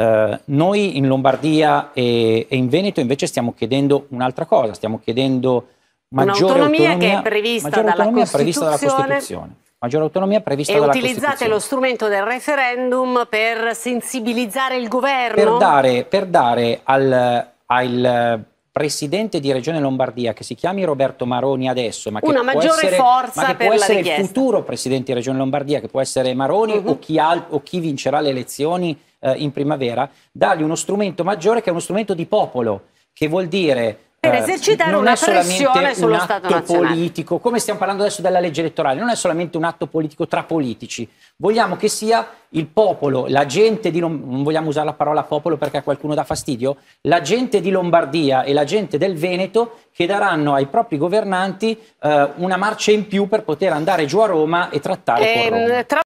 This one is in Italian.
Eh, noi in Lombardia e, e, in Veneto invece stiamo chiedendo un'altra cosa, stiamo chiedendo maggiore autonomia, che è prevista, dalla, autonomia Costituzione, prevista dalla Costituzione. Maggiore autonomia prevista e dalla Costituzione. E utilizzate lo strumento del referendum per sensibilizzare il governo? Per dare, per dare al, al presidente di Regione Lombardia, che si chiami Roberto Maroni adesso, ma che Una può essere, forza ma che può essere il futuro presidente di Regione Lombardia, che può essere Maroni uh mhm. -huh. o, chi ha, o chi vincerà le elezioni eh, in primavera, dargli uno strumento maggiore che è uno strumento di popolo, che vuol dire per eh, esercitare eh, una pressione sullo un Stato nazionale. politico, come stiamo parlando adesso della legge elettorale, non è solamente un atto politico tra politici. Vogliamo che sia il popolo, la gente di non, non vogliamo usare la parola popolo perché a qualcuno dà fastidio, la gente di Lombardia e la gente del Veneto che daranno ai propri governanti eh, una marcia in più per poter andare giù a Roma e trattare e, con ehm, Roma. Tra